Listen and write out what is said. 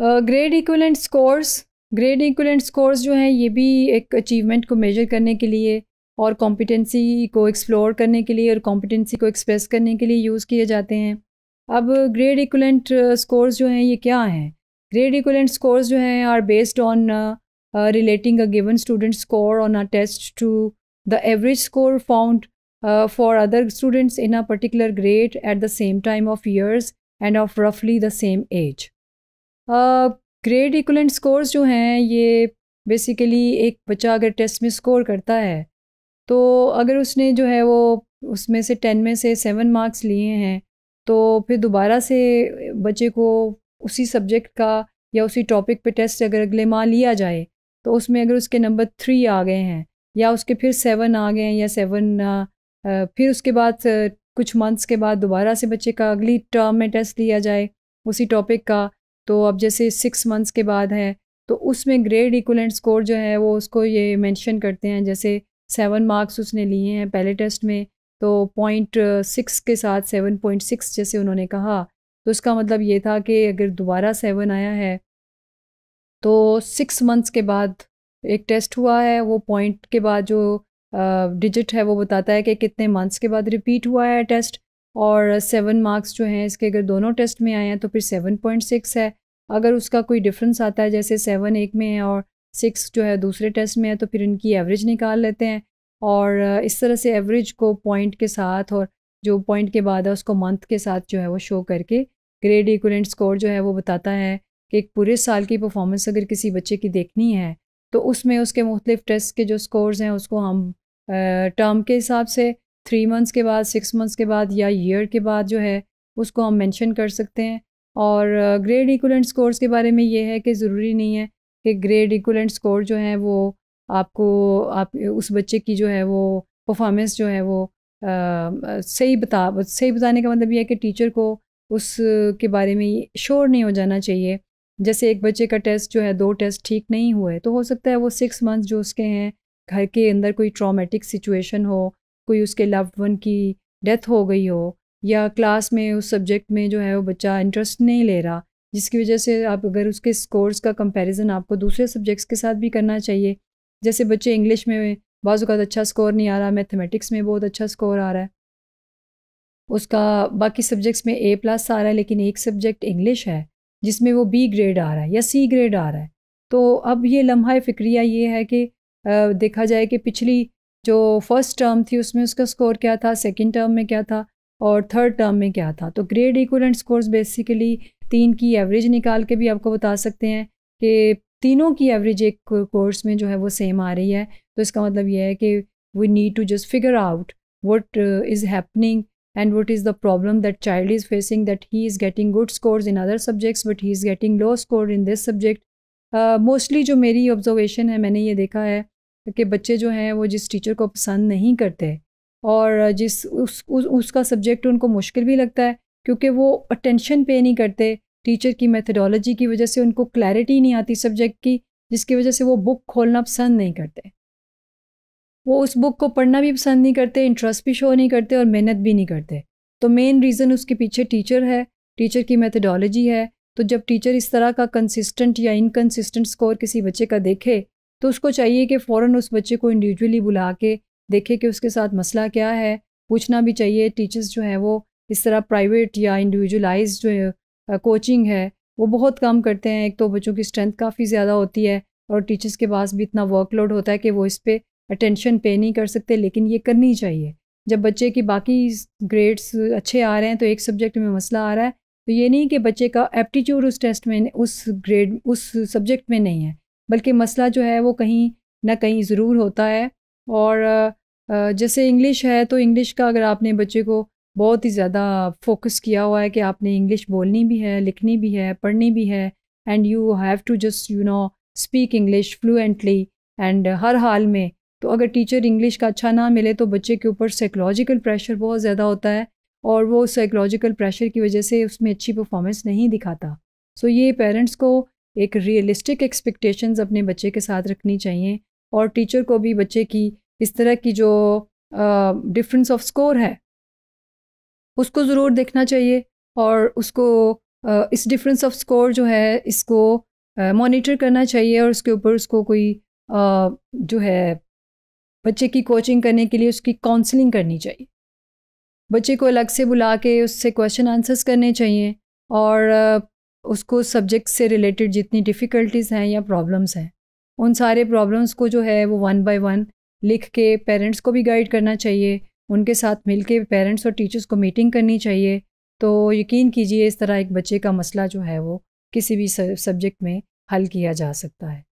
grade equivalent scores grade equivalent scores जो हैं ये भी एक अचीवमेंट को मेजर करने के लिए और कॉम्पिटेंसी को एक्सप्लोर करने के लिए और कॉम्पिटेंसी को एक्सप्रेस करने के लिए यूज़ किए जाते हैं अब ग्रेड इक्वलेंट स्कोर्स जो हैं ये क्या हैं ग्रेड इक्वलेंट स्कोर्स जो हैं are based on relating a given student score on a test to the average score found for other students in a particular grade at the same time of years and of रफली the same age grade equivalent scores जो हैं ये basically एक बच्चा अगर test में score करता है तो अगर उसने जो है वो उसमें से टेन में से सेवन मार्क्स लिए हैं तो फिर दोबारा से बच्चे को उसी सब्जेक्ट का या उसी टॉपिक पे टेस्ट अगर अगले माह लिया जाए तो उसमें अगर उसके नंबर थ्री आ गए हैं या उसके फिर सेवन आ गए हैं या सेवन फिर उसके बाद कुछ मंथ्स के बाद दोबारा से बच्चे का अगली टर्म में टेस्ट लिया जाए उसी टॉपिक का तो अब जैसे सिक्स मंथ्स के बाद है तो उसमें ग्रेड इक्वलेंट स्कोर जो है वो उसको ये मेंशन करते हैं जैसे सेवन मार्क्स उसने लिए हैं पहले टेस्ट में तो पॉइंट सिक्स uh, के साथ सेवन पॉइंट सिक्स जैसे उन्होंने कहा तो उसका मतलब ये था कि अगर दोबारा सेवन आया है तो सिक्स मंथ्स के बाद एक टेस्ट हुआ है वो पॉइंट के बाद जो डिजिट uh, है वो बताता है कि कितने मंथ्स के बाद रिपीट हुआ है टेस्ट और सेवन मार्क्स जो हैं इसके अगर दोनों टेस्ट में आए हैं तो फिर सेवन पॉइंट सिक्स है अगर उसका कोई डिफरेंस आता है जैसे सेवन एक में है और सिक्स जो है दूसरे टेस्ट में है तो फिर इनकी एवरेज निकाल लेते हैं और इस तरह से एवरेज को पॉइंट के साथ और जो पॉइंट के बाद है उसको मंथ के साथ जो है वो शो करके ग्रेड इक्वलेंट स्कोर जो है वो बताता है कि एक पूरे साल की परफॉर्मेंस अगर किसी बच्चे की देखनी है तो उसमें उसके मुख्तलिफ टेस्ट के जो स्कोर्स हैं उसको हम टर्म के हिसाब से थ्री मंथ्स के बाद सिक्स मंथ्स के बाद या ईयर के बाद जो है उसको हम मेंशन कर सकते हैं और ग्रेड इक्वलेंट स्कोर्स के बारे में ये है कि ज़रूरी नहीं है कि ग्रेड इक्वलेंट स्कोर जो है वो आपको आप उस बच्चे की जो है वो परफॉर्मेंस जो है वो आ, सही बता सही बताने का मतलब ये है कि टीचर को उस के बारे में श्योर नहीं हो जाना चाहिए जैसे एक बच्चे का टेस्ट जो है दो टेस्ट ठीक नहीं हुए तो हो सकता है वो सिक्स मंथ जो उसके हैं घर के अंदर कोई ट्रॉमेटिक सिचुएशन हो कोई उसके लव्ड वन की डेथ हो गई हो या क्लास में उस सब्जेक्ट में जो है वो बच्चा इंटरेस्ट नहीं ले रहा जिसकी वजह से आप अगर उसके स्कोर्स का कंपैरिजन आपको दूसरे सब्जेक्ट्स के साथ भी करना चाहिए जैसे बच्चे इंग्लिश में बाज़ात अच्छा स्कोर नहीं आ रहा मैथमेटिक्स में बहुत अच्छा स्कोर आ रहा है उसका बाकी सब्जेक्ट्स में ए प्लस आ रहा है लेकिन एक सब्जेक्ट इंग्लिश है जिसमें वो बी ग्रेड आ रहा है या सी ग्रेड आ रहा है तो अब ये लम्हा फ़िक्रिया ये है कि देखा जाए कि पिछली जो फर्स्ट टर्म थी उसमें उसका स्कोर क्या था सेकेंड टर्म में क्या था और थर्ड टर्म में क्या था तो ग्रेड इक्वलेंट स्कोर्स बेसिकली तीन की एवरेज निकाल के भी आपको बता सकते हैं कि तीनों की एवरेज एक कोर्स में जो है वो सेम आ रही है तो इसका मतलब यह है कि we need to just figure out what is happening and what is the problem that child is facing that he is getting good scores in other subjects but he is getting low score in this subject mostly जो मेरी observation है मैंने ये देखा है कि बच्चे जो हैं वो जिस टीचर को पसंद नहीं करते और जिस उस, उस उसका सब्जेक्ट उनको मुश्किल भी लगता है क्योंकि वो अटेंशन पे नहीं करते टीचर की मेथडोलॉजी की वजह से उनको क्लैरिटी नहीं आती सब्जेक्ट की जिसकी वजह से वो बुक खोलना पसंद नहीं करते वो उस बुक को पढ़ना भी पसंद नहीं करते इंटरेस्ट भी शो नहीं करते और मेहनत भी नहीं करते तो मेन रीज़न उसके पीछे टीचर है टीचर की मेथडोलॉजी है तो जब टीचर इस तरह का कंसिस्टेंट या इनकन्सिस्टेंट स्कोर किसी बच्चे का देखे तो उसको चाहिए कि फ़ौर उस बच्चे को इंडिविजुअली बुला के देखें कि उसके साथ मसला क्या है पूछना भी चाहिए टीचर्स जो हैं वो इस तरह प्राइवेट या इंडिविजुअलाइज जो है कोचिंग है वो बहुत कम करते हैं एक तो बच्चों की स्ट्रेंथ काफ़ी ज़्यादा होती है और टीचर्स के पास भी इतना वर्कलोड होता है कि वो इस पर अटेंशन पे नहीं कर सकते लेकिन ये करनी चाहिए जब बच्चे की बाकी ग्रेड्स अच्छे आ रहे हैं तो एक सब्जेक्ट में मसला आ रहा है तो ये नहीं कि बच्चे का एप्टीट्यूड उस टेस्ट में उस ग्रेड उस सब्जेक्ट में नहीं है बल्कि मसला जो है वो कहीं ना कहीं ज़रूर होता है और जैसे इंग्लिश है तो इंग्लिश का अगर आपने बच्चे को बहुत ही ज़्यादा फोकस किया हुआ है कि आपने इंग्लिश बोलनी भी है लिखनी भी है पढ़नी भी है and you have to just you know speak English fluently and हर हाल में तो अगर टीचर इंग्लिश का अच्छा ना मिले तो बच्चे के ऊपर साइकोलॉजिकल प्रेशर बहुत ज़्यादा होता है और वो साइकोलॉजिकल प्रेशर की वजह से उसमें अच्छी परफॉर्मेंस नहीं दिखाता सो so ये पेरेंट्स को एक रियलिस्टिक एक्सपेक्टेशंस अपने बच्चे के साथ रखनी चाहिए और टीचर को भी बच्चे की इस तरह की जो डिफरेंस ऑफ स्कोर है उसको ज़रूर देखना चाहिए और उसको uh, इस डिफरेंस ऑफ स्कोर जो है इसको मॉनिटर uh, करना चाहिए और उसके ऊपर उसको कोई uh, जो है बच्चे की कोचिंग करने के लिए उसकी काउंसलिंग करनी चाहिए बच्चे को अलग से बुला के उससे क्वेश्चन आंसर्स करने चाहिए और उसको सब्जेक्ट से रिलेटेड जितनी डिफ़िकल्टीज़ हैं या प्रॉब्लम्स हैं उन सारे प्रॉब्लम्स को जो है वो वन बाय वन लिख के पेरेंट्स को भी गाइड करना चाहिए उनके साथ मिल के पेरेंट्स और टीचर्स को मीटिंग करनी चाहिए तो यकीन कीजिए इस तरह एक बच्चे का मसला जो है वो किसी भी सब्जेक्ट में हल किया जा सकता है